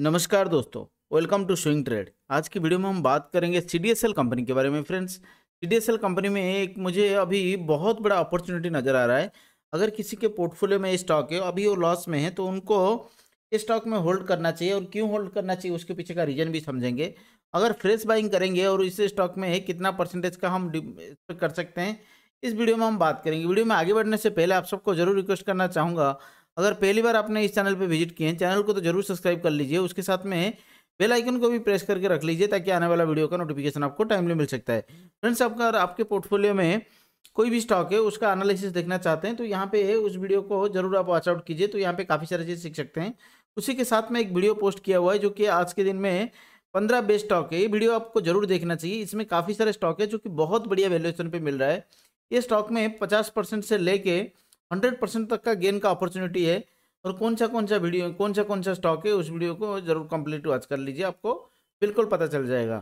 नमस्कार दोस्तों welcome to swing trade आज की वीडियो में हम बात करेंगे सी कंपनी के बारे में फ्रेंड्स सी कंपनी में एक मुझे अभी बहुत बड़ा अपॉर्चुनिटी नज़र आ रहा है अगर किसी के पोर्टफोलियो में स्टॉक है अभी वो लॉस में है तो उनको स्टॉक में होल्ड करना चाहिए और क्यों होल्ड करना चाहिए उसके पीछे का रीज़न भी समझेंगे अगर फ्रेश बाइंग करेंगे और इस स्टॉक में कितना परसेंटेज का हम कर सकते हैं इस वीडियो में हम बात करेंगे वीडियो में आगे बढ़ने से पहले आप सबको जरूर रिक्वेस्ट करना चाहूँगा अगर पहली बार आपने इस चैनल पर विजिट किए हैं चैनल को तो जरूर सब्सक्राइब कर लीजिए उसके साथ में बेल आइकन को भी प्रेस करके रख लीजिए ताकि आने वाला वीडियो का नोटिफिकेशन आपको टाइमली मिल सकता है फ्रेंड्स आपका आपके पोर्टफोलियो में कोई भी स्टॉक है उसका एनालिसिस देखना चाहते हैं तो यहाँ पे है उस वीडियो को जरूर आप वॉच आउट कीजिए तो यहाँ पे काफ़ी सारी चीज़ सीख सकते हैं उसी के साथ में एक वीडियो पोस्ट किया हुआ है जो कि आज के दिन में पंद्रह बेस्ट स्टॉक है ये वीडियो आपको जरूर देखना चाहिए इसमें काफ़ी सारे स्टॉक है जो कि बहुत बढ़िया वैल्यूएशन पर मिल रहा है ये स्टॉक में पचास से लेके हंड्रेड परसेंट तक का गेन का अपॉर्चुनिटी है और कौन सा कौन सा वीडियो कौन सा कौन सा स्टॉक है उस वीडियो को जरूर कंप्लीट वॉच कर लीजिए आपको बिल्कुल पता चल जाएगा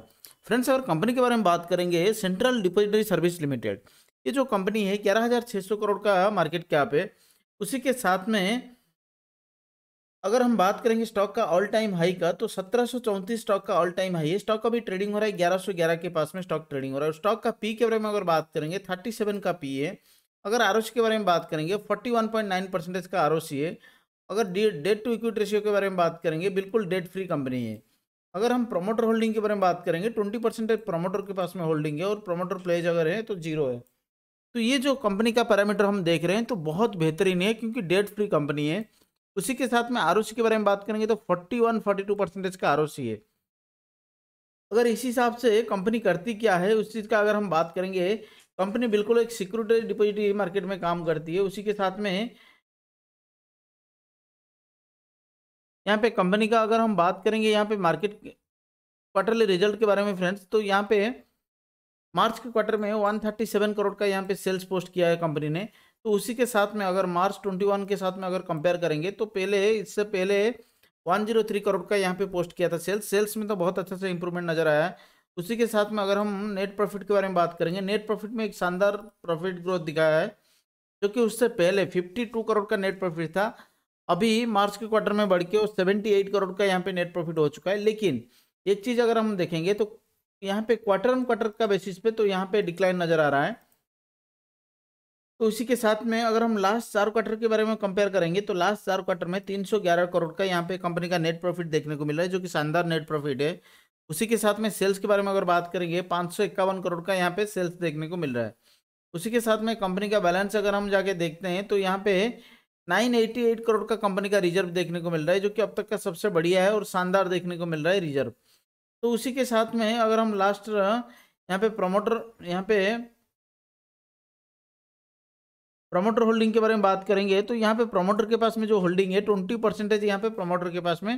फ्रेंड्स अगर कंपनी के बारे में बात करेंगे सेंट्रल डिपोजिटरी सर्विस लिमिटेड ये जो कंपनी है ग्यारह हज़ार छः सौ करोड़ का मार्केट कैप है उसी के साथ में अगर हम बात करेंगे स्टॉक का ऑल टाइम हाई का तो सत्रह स्टॉक का ऑल टाइम हाई है स्टॉक का भी ट्रेडिंग हो रहा है ग्यारह के पास में स्टॉक ट्रेडिंग हो रहा है स्टॉक का पी के बारे में अगर बात करेंगे थर्टी का पी है अगर आर के बारे में बात करेंगे 41.9 परसेंटेज का आर है अगर डेट टू इक्विटी रेशियो के बारे में बात करेंगे बिल्कुल डेट फ्री कंपनी है अगर हम प्रोमोटर होल्डिंग के बारे में बात करेंगे ट्वेंटी परसेंटेज प्रोमोटर के पास में होल्डिंग है और प्रोमोटर प्लेज अगर है तो जीरो है तो ये जो कंपनी का पैरामीटर हम देख रहे हैं तो बहुत बेहतरीन है क्योंकि डेट फ्री कंपनी है उसी के साथ में आर के बारे में बात करेंगे तो forty one forty two percentage का आर है अगर इस हिसाब से कंपनी करती क्या है उस चीज़ का अगर हम बात करेंगे कंपनी बिल्कुल एक सिक्योरिटी डिपोजिटरी मार्केट में काम करती है उसी के साथ में यहाँ पे कंपनी का अगर हम बात करेंगे यहाँ पे मार्केट क्वार्टरली रिजल्ट के बारे में फ्रेंड्स तो यहाँ पे मार्च के क्वार्टर में वन थर्टी सेवन करोड़ का यहाँ पे सेल्स पोस्ट किया है कंपनी ने तो उसी के साथ में अगर मार्च ट्वेंटी वन के साथ में अगर कंपेयर करेंगे तो पहले इससे पहले वन जीरो थ्री करोड़ का यहाँ पे पोस्ट किया था सेल्स सेल्स में तो बहुत अच्छा से इंप्रूवमेंट नजर आया है उसी के साथ में अगर हम नेट प्रॉफिट के बारे में बात करेंगे नेट प्रॉफिट में एक शानदार प्रॉफिट ग्रोथ दिखाया है जो कि उससे पहले 52 करोड़ का नेट प्रॉफिट था अभी मार्च के क्वार्टर में बढ़ के सेवेंटी एट करोड़ का यहाँ पे नेट प्रॉफिट हो चुका है लेकिन एक चीज़ अगर हम देखेंगे तो यहाँ पे क्वार्टर ऑन क्वार्टर का बेसिस पे तो यहाँ पे डिक्लाइन नज़र आ रहा है तो उसी के साथ में अगर हम लास्ट चार क्वार्टर के बारे में कंपेयर करेंगे तो लास्ट चार क्वार्टर में तीन करोड़ का यहाँ पे कंपनी का नेट प्रॉफिट देखने को मिला है जो कि शानदार नेट प्रॉफिट है उसी के साथ में सेल्स के बारे में अगर बात करेंगे पाँच करोड़ का यहाँ पे सेल्स देखने को मिल रहा है उसी के साथ में कंपनी का बैलेंस अगर हम जाके देखते हैं तो यहाँ पे 988 करोड़ का कंपनी का रिजर्व देखने को मिल रहा है जो कि अब तक का सबसे बढ़िया है और शानदार देखने को मिल रहा है रिजर्व तो उसी के साथ में अगर हम लास्ट यहाँ पे प्रमोटर यहाँ पे प्रमोटर होल्डिंग के बारे में बात करेंगे तो यहाँ पे प्रमोटर के पास में जो होल्डिंग है ट्वेंटी परसेंटेज यहाँ पे प्रमोटर के पास में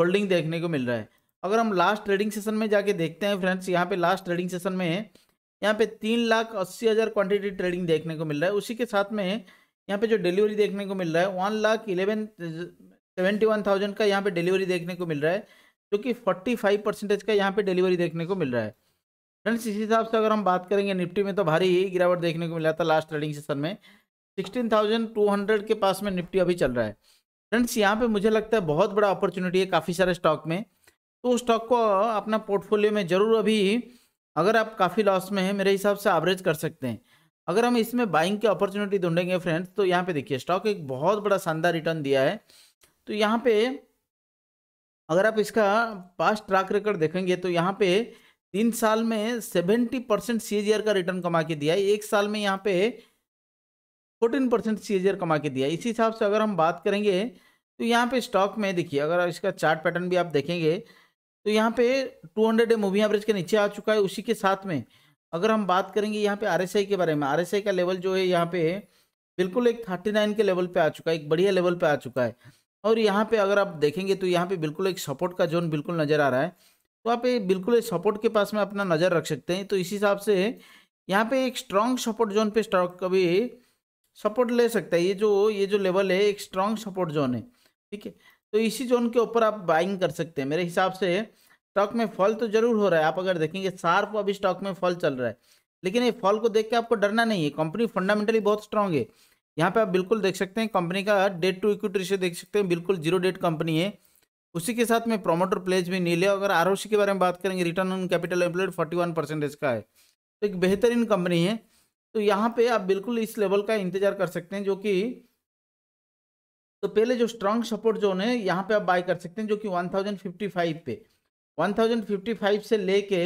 होल्डिंग देखने को मिल रहा है अगर हम लास्ट ट्रेडिंग सेशन में जाके देखते हैं फ्रेंड्स यहाँ पे लास्ट ट्रेडिंग सेशन में यहाँ पे तीन लाख अस्सी हज़ार क्वान्टिटी ट्रेडिंग देखने को मिल रहा है उसी के साथ में यहाँ पे जो डिलीवरी देखने को मिल रहा है one lakh eleven seventy one thousand का यहाँ पे डिलीवरी देखने को मिल रहा है जो कि फोर्टी फाइव परसेंटेज का यहाँ पे डिलीवरी देखने को मिल रहा है फ्रेंड्स इसी हिसाब से अगर हम बात करेंगे निफ्टी में तो भारी ही गिरावट देखने को मिला था लास्ट ट्रेडिंग सेशन में सिक्सटीन थाउजेंड टू हंड्रेड के पास में निफ्टी अभी चल रहा है फ्रेंड्स यहाँ पे मुझे लगता है बहुत बड़ा अपॉर्चुनिटी है काफ़ी सारे स्टॉक में तो उस स्टॉक को अपना पोर्टफोलियो में ज़रूर अभी अगर आप काफ़ी लॉस में हैं मेरे हिसाब से एवरेज कर सकते हैं अगर हम इसमें बाइंग की अपॉर्चुनिटी ढूंढेंगे फ्रेंड्स तो यहाँ पे देखिए स्टॉक एक बहुत बड़ा शानदार रिटर्न दिया है तो यहाँ पे अगर आप इसका पास्ट ट्रैक रिकॉर्ड देखेंगे तो यहाँ पे तीन साल में सेवेंटी परसेंट सी का रिटर्न कमा के दिया है एक साल में यहाँ पे फोर्टीन परसेंट सी कमा के दिया इसी हिसाब से अगर हम बात करेंगे तो यहाँ पे स्टॉक में देखिए अगर इसका चार्ट पैटर्न भी आप देखेंगे तो यहाँ पे 200 हंड्रेड डे मूवी एवरेज के नीचे आ चुका है उसी के साथ में अगर हम बात करेंगे यहाँ पे आर के बारे में आर का लेवल जो है यहाँ पे बिल्कुल एक थर्टी नाइन के लेवल पे आ चुका है एक बढ़िया लेवल पे आ चुका है और यहाँ पे अगर आप देखेंगे तो यहाँ पे बिल्कुल एक सपोर्ट का जोन बिल्कुल नज़र आ रहा है तो आप बिल्कुल एक सपोर्ट के पास में अपना नज़र रख सकते हैं तो इसी हिसाब से यहाँ पे एक स्ट्रॉन्ग सपोर्ट जोन पे स्टॉक कभी सपोर्ट ले सकता है ये जो ये जो लेवल है एक स्ट्रॉन्ग सपोर्ट जोन है ठीक है तो इसी जोन के ऊपर आप बाइंग कर सकते हैं मेरे हिसाब से स्टॉक में फॉल तो जरूर हो रहा है आप अगर देखेंगे शार्प अभी स्टॉक में फॉल चल रहा है लेकिन ये फॉल को देख के आपको डरना नहीं है कंपनी फंडामेंटली बहुत स्ट्रांग है यहाँ पे आप बिल्कुल देख सकते हैं कंपनी का डेट टू इक्विटी रेशियो देख सकते हैं बिल्कुल जीरो डेट कंपनी है उसी के साथ में प्रोमोटर प्लेज भी नहीं लिया अगर आर के बारे में बात करेंगे return on capital employed forty one percentage का है तो एक बेहतरीन कंपनी है तो यहाँ पे आप बिल्कुल इस लेवल का इंतजार कर सकते हैं जो कि तो पहले जो स्ट्रॉन्ग सपोर्ट जोन है यहाँ पे आप बाय कर सकते हैं जो कि 1055 पे 1055 से लेके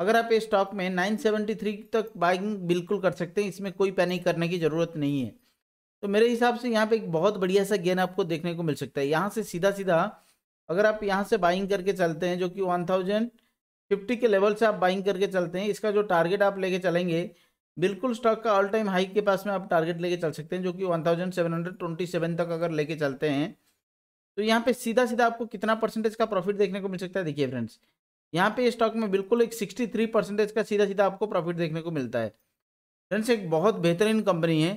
अगर आप ये स्टॉक में 973 तक बाइंग बिल्कुल कर सकते हैं इसमें कोई पैनिक करने की ज़रूरत नहीं है तो मेरे हिसाब से यहाँ पे एक बहुत बढ़िया सा गेन आपको देखने को मिल सकता है यहाँ से सीधा सीधा अगर आप यहाँ से बाइंग करके चलते हैं जो कि वन थाउजेंड फिफ्टी के लेवल से आप बाइंग करके चलते हैं इसका जो टारगेट आप लेके चलेंगे बिल्कुल स्टॉक का ऑल टाइम हाई के पास में आप टारगेट लेके चल सकते हैं जो कि 1727 तक अगर लेके चलते हैं तो यहाँ पे सीधा सीधा आपको कितना परसेंटेज का प्रॉफिट देखने को मिल सकता है देखिए फ्रेंड्स यहाँ पे स्टॉक में बिल्कुल एक 63 परसेंटेज का सीधा सीधा आपको प्रॉफिट देखने को मिलता है फ्रेंड्स एक बहुत बेहतरीन कंपनी है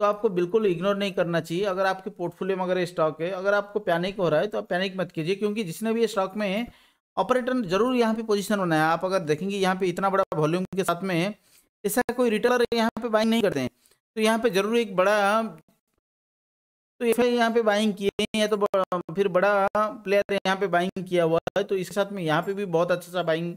तो आपको बिल्कुल इग्नोर नहीं करना चाहिए अगर आपके पोर्टफोलियो में अगर ये स्टॉक है अगर आपको पैनिक हो रहा है तो आप पैनिक मत कीजिए क्योंकि जिसने भी ये स्टॉक में ऑपरेटर जरूर यहाँ पे पोजिशन बनाया आप अगर देखेंगे यहाँ पे इतना बड़ा वॉल्यूम के साथ में ऐसा कोई रिटेलर यहाँ पे बाइंग नहीं करते हैं तो यहाँ पे जरूर एक बड़ा तो फिर यहाँ पे बाइंग किए या तो फिर बड़ा प्लेयर यहाँ पे बाइंग किया हुआ है तो इसके साथ में यहाँ पे भी बहुत अच्छा सा बाइंग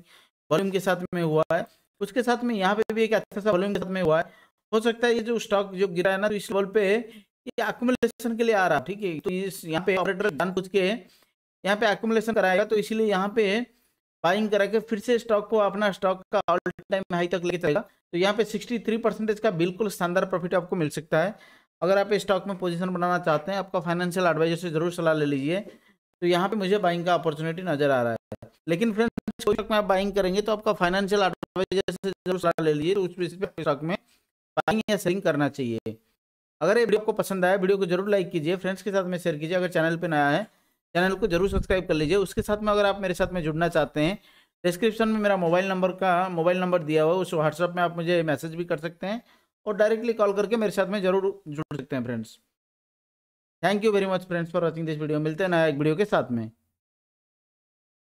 वॉल्यूम के साथ में हुआ है उसके साथ में यहाँ पे भी एक अच्छा सा वॉल्यूम के साथ में हुआ है हो सकता है ये जो स्टॉक जो गिरा है ना तो इस लेवल पे ये अकुमुलेशन के लिए आ रहा है ठीक है तो इस यहाँ पे ऑपरेटर जान पूछ के यहाँ पे अकुमुलेशन कराएगा तो इसीलिए यहाँ पे बाइंग करा के फिर से स्टॉक को अपना स्टॉक का ऑल टाइम हाई तक लेके चलेगा तो यहाँ पे 63 परसेंटेज का बिल्कुल शानदार प्रॉफिट आपको मिल सकता है अगर आप स्टॉक में पोजीशन बनाना चाहते हैं आपका फाइनेंशियल एडवाइजर से जरूर सलाह ले लीजिए तो यहाँ पे मुझे बाइंग का अपॉर्चुनिटी नजर आ रहा है लेकिन फ्रेंड्स कोई स्टॉक में आप बाइंग करेंगे तो आपका फाइनेंशियल एडवाइजर से जरूर सलाह ले लीजिए तो उस बेसिस पे स्टॉक में बाइंग या सेलिंग करना चाहिए अगर ये वीडियो आपको पसंद आया वीडियो को जरूर लाइक कीजिए फ्रेंड्स के साथ में शेयर कीजिए अगर चैनल पर नया है चैनल को जरूर सब्सक्राइब कर लीजिए उसके साथ में अगर आप मेरे साथ में जुड़ना चाहते हैं डिस्क्रिप्शन में मेरा मोबाइल नंबर का मोबाइल नंबर दिया हुआ है उस व्हाट्सअप में आप मुझे मैसेज भी कर सकते हैं और डायरेक्टली कॉल करके मेरे साथ में जरूर जुड़ सकते हैं friends thank you very much friends for watching this video मिलते हैं नया एक वीडियो के साथ में